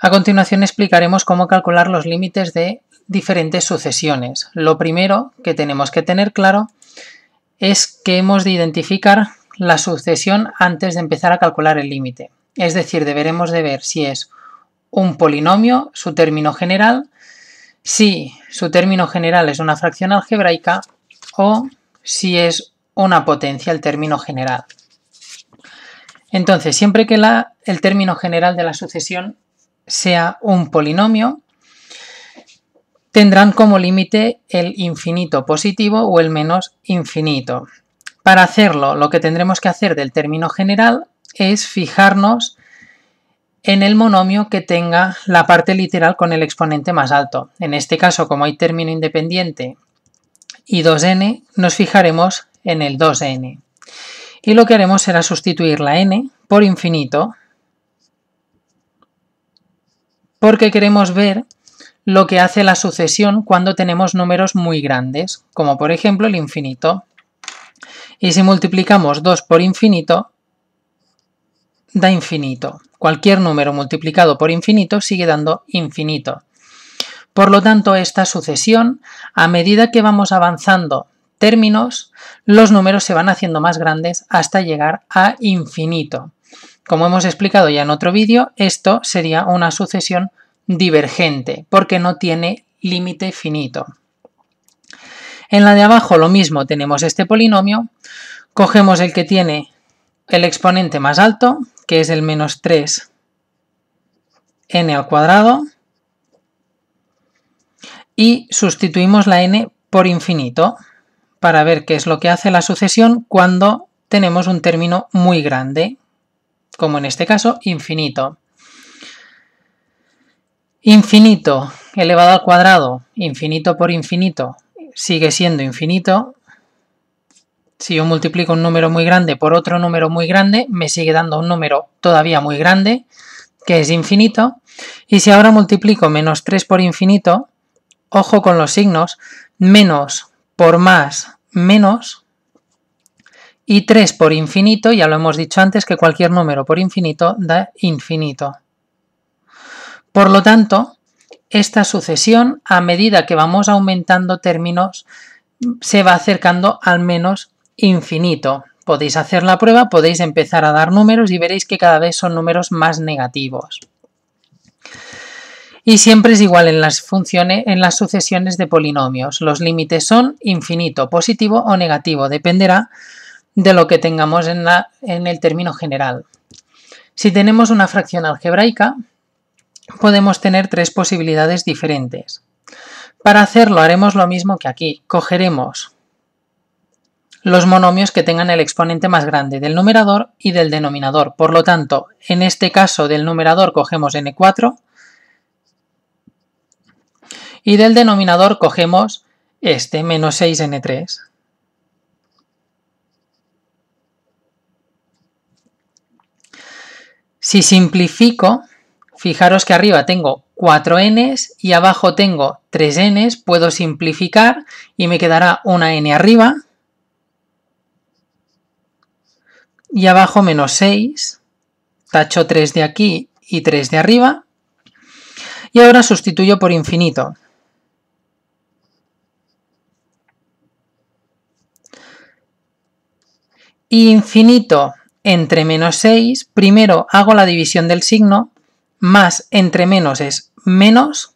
A continuación explicaremos cómo calcular los límites de diferentes sucesiones. Lo primero que tenemos que tener claro es que hemos de identificar la sucesión antes de empezar a calcular el límite. Es decir, deberemos de ver si es un polinomio, su término general, si su término general es una fracción algebraica o si es una potencia el término general. Entonces, siempre que el término general de la sucesión sea un polinomio, tendrán como límite el infinito positivo o el menos infinito. Para hacerlo, lo que tendremos que hacer del término general es fijarnos en el monomio que tenga la parte literal con el exponente más alto. En este caso, como hay término independiente y 2n, nos fijaremos en el 2n. Y lo que haremos será sustituir la n por infinito porque queremos ver lo que hace la sucesión cuando tenemos números muy grandes, como por ejemplo el infinito. Y si multiplicamos 2 por infinito, da infinito. Cualquier número multiplicado por infinito sigue dando infinito. Por lo tanto, esta sucesión, a medida que vamos avanzando términos, los números se van haciendo más grandes hasta llegar a infinito. Como hemos explicado ya en otro vídeo, esto sería una sucesión divergente, porque no tiene límite finito. En la de abajo lo mismo, tenemos este polinomio, cogemos el que tiene el exponente más alto, que es el menos 3 n al cuadrado, y sustituimos la n por infinito, para ver qué es lo que hace la sucesión cuando tenemos un término muy grande, como en este caso infinito. Infinito elevado al cuadrado, infinito por infinito, sigue siendo infinito. Si yo multiplico un número muy grande por otro número muy grande, me sigue dando un número todavía muy grande, que es infinito. Y si ahora multiplico menos 3 por infinito, ojo con los signos, menos por más menos y 3 por infinito, ya lo hemos dicho antes, que cualquier número por infinito da infinito. Por lo tanto, esta sucesión, a medida que vamos aumentando términos, se va acercando al menos infinito. Podéis hacer la prueba, podéis empezar a dar números y veréis que cada vez son números más negativos. Y siempre es igual en las funciones, en las sucesiones de polinomios. Los límites son infinito, positivo o negativo, dependerá de lo que tengamos en, el término general. Si tenemos una fracción algebraica, podemos tener tres posibilidades diferentes. Para hacerlo haremos lo mismo que aquí. Cogeremos los monomios que tengan el exponente más grande del numerador y del denominador. Por lo tanto, en este caso del numerador cogemos n4 y del denominador cogemos este, menos 6n3. Si simplifico, fijaros que arriba tengo 4 n y abajo tengo 3 n. puedo simplificar y me quedará una n arriba y abajo menos 6, tacho 3 de aquí y 3 de arriba y ahora sustituyo por infinito. Infinito entre menos 6, primero hago la división del signo, más entre menos es menos,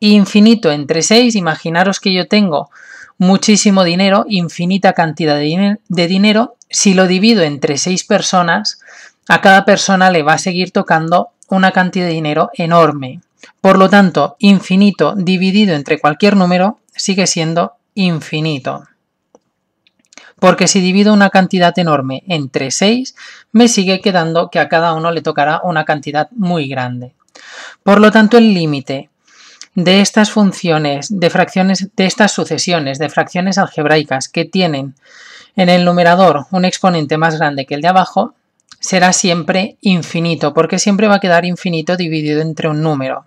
e infinito entre 6, imaginaros que yo tengo muchísimo dinero, infinita cantidad de, de dinero, si lo divido entre 6 personas, a cada persona le va a seguir tocando una cantidad de dinero enorme. Por lo tanto, infinito dividido entre cualquier número sigue siendo infinito porque si divido una cantidad enorme entre 6, me sigue quedando que a cada uno le tocará una cantidad muy grande. Por lo tanto, el límite de estas funciones, de fracciones, de estas sucesiones de fracciones algebraicas que tienen en el numerador un exponente más grande que el de abajo, será siempre infinito, porque siempre va a quedar infinito dividido entre un número.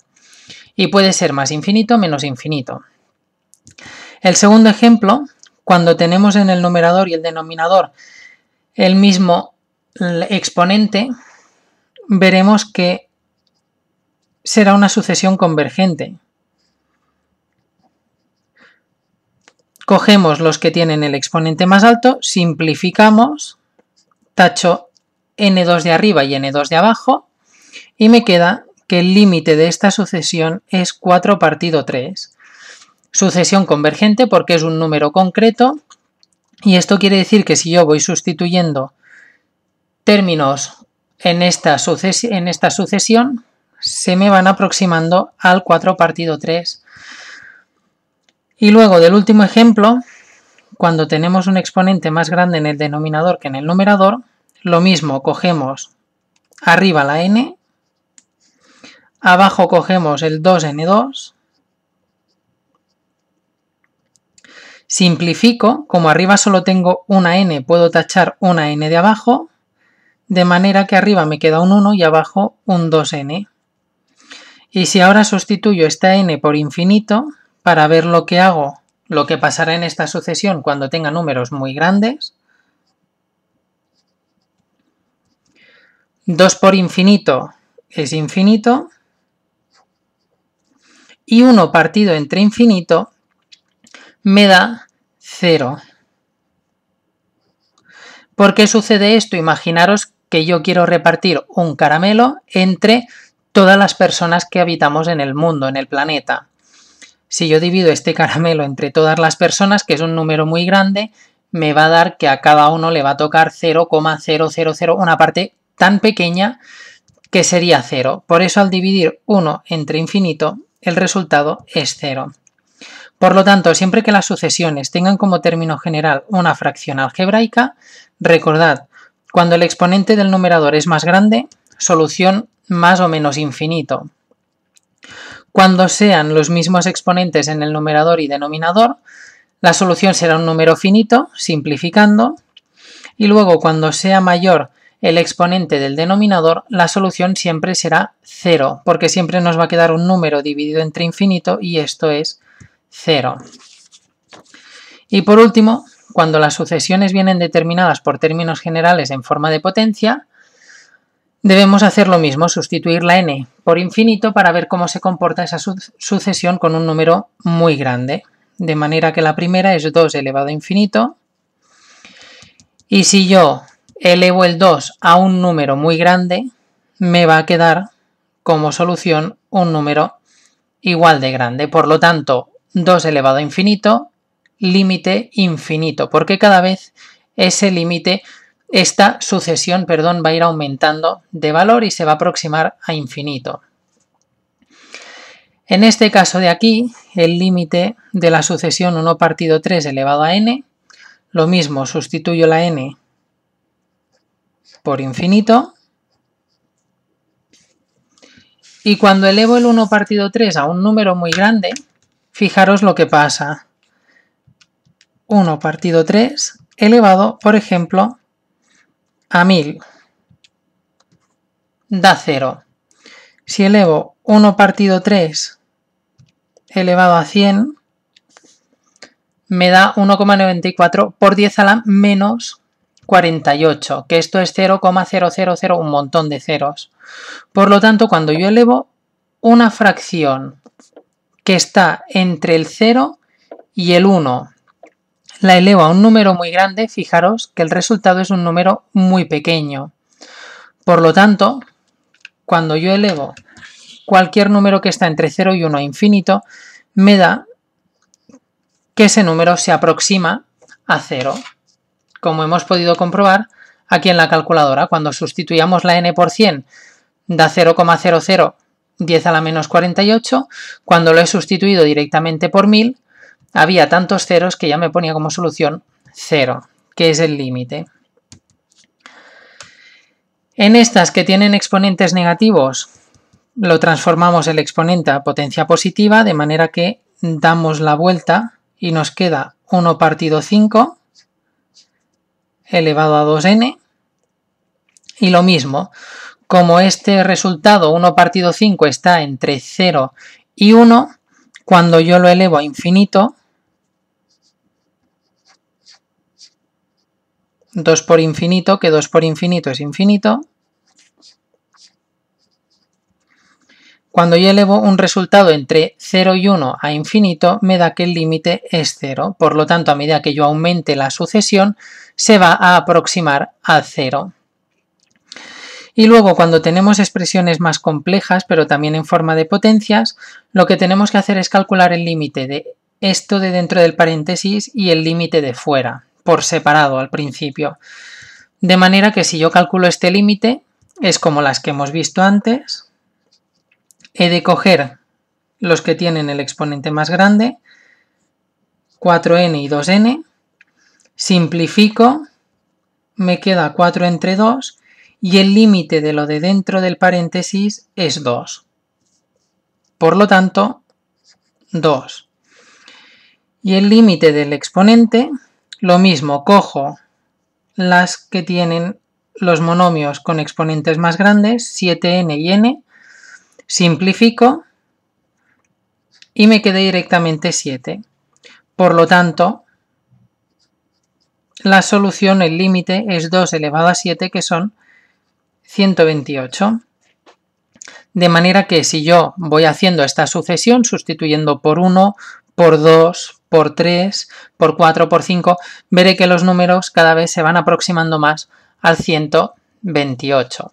Y puede ser más infinito menos infinito. El segundo ejemplo cuando tenemos en el numerador y el denominador el mismo exponente, veremos que será una sucesión convergente. Cogemos los que tienen el exponente más alto, simplificamos, tacho n2 de arriba y n2 de abajo, y me queda que el límite de esta sucesión es 4 partido 3 sucesión convergente porque es un número concreto y esto quiere decir que si yo voy sustituyendo términos en esta, en esta sucesión, se me van aproximando al 4 partido 3. Y luego del último ejemplo, cuando tenemos un exponente más grande en el denominador que en el numerador, lo mismo cogemos arriba la n, abajo cogemos el 2n2 Simplifico, como arriba solo tengo una n, puedo tachar una n de abajo, de manera que arriba me queda un 1 y abajo un 2n. Y si ahora sustituyo esta n por infinito, para ver lo que hago, lo que pasará en esta sucesión cuando tenga números muy grandes, 2 por infinito es infinito, y 1 partido entre infinito me da 0. ¿Por qué sucede esto? Imaginaros que yo quiero repartir un caramelo entre todas las personas que habitamos en el mundo, en el planeta. Si yo divido este caramelo entre todas las personas, que es un número muy grande, me va a dar que a cada uno le va a tocar 0,000, una parte tan pequeña que sería 0. Por eso al dividir 1 entre infinito, el resultado es cero. Por lo tanto, siempre que las sucesiones tengan como término general una fracción algebraica, recordad, cuando el exponente del numerador es más grande, solución más o menos infinito. Cuando sean los mismos exponentes en el numerador y denominador, la solución será un número finito, simplificando, y luego cuando sea mayor el exponente del denominador, la solución siempre será cero, porque siempre nos va a quedar un número dividido entre infinito y esto es 0. Y por último, cuando las sucesiones vienen determinadas por términos generales en forma de potencia, debemos hacer lo mismo, sustituir la n por infinito para ver cómo se comporta esa sucesión con un número muy grande. De manera que la primera es 2 elevado a infinito. Y si yo elevo el 2 a un número muy grande, me va a quedar como solución un número igual de grande. Por lo tanto, 2 elevado a infinito, límite infinito, porque cada vez ese límite, esta sucesión, perdón, va a ir aumentando de valor y se va a aproximar a infinito. En este caso de aquí, el límite de la sucesión 1 partido 3 elevado a n, lo mismo, sustituyo la n por infinito, y cuando elevo el 1 partido 3 a un número muy grande, Fijaros lo que pasa. 1 partido 3 elevado, por ejemplo, a 1000. Da 0. Si elevo 1 partido 3 elevado a 100, me da 1,94 por 10 a la menos 48, que esto es 0,000, un montón de ceros. Por lo tanto, cuando yo elevo una fracción que está entre el 0 y el 1. La elevo a un número muy grande, fijaros que el resultado es un número muy pequeño. Por lo tanto, cuando yo elevo cualquier número que está entre 0 y 1 a infinito, me da que ese número se aproxima a 0. Como hemos podido comprobar aquí en la calculadora, cuando sustituyamos la n por 100 da 0,00 10 a la menos 48, cuando lo he sustituido directamente por 1000, había tantos ceros que ya me ponía como solución 0, que es el límite. En estas que tienen exponentes negativos, lo transformamos el exponente a potencia positiva, de manera que damos la vuelta y nos queda 1 partido 5 elevado a 2n. Y lo mismo, como este resultado 1 partido 5 está entre 0 y 1, cuando yo lo elevo a infinito, 2 por infinito, que 2 por infinito es infinito, Cuando yo elevo un resultado entre 0 y 1 a infinito, me da que el límite es 0. Por lo tanto, a medida que yo aumente la sucesión, se va a aproximar a 0. Y luego, cuando tenemos expresiones más complejas, pero también en forma de potencias, lo que tenemos que hacer es calcular el límite de esto de dentro del paréntesis y el límite de fuera, por separado al principio. De manera que si yo calculo este límite, es como las que hemos visto antes, he de coger los que tienen el exponente más grande, 4n y 2n, simplifico, me queda 4 entre 2 y el límite de lo de dentro del paréntesis es 2. Por lo tanto, 2. Y el límite del exponente, lo mismo, cojo las que tienen los monomios con exponentes más grandes, 7n y n, simplifico y me quedé directamente 7. Por lo tanto, la solución, el límite, es 2 elevado a 7, que son 128. De manera que si yo voy haciendo esta sucesión, sustituyendo por 1, por 2, por 3, por 4, por 5, veré que los números cada vez se van aproximando más al 128.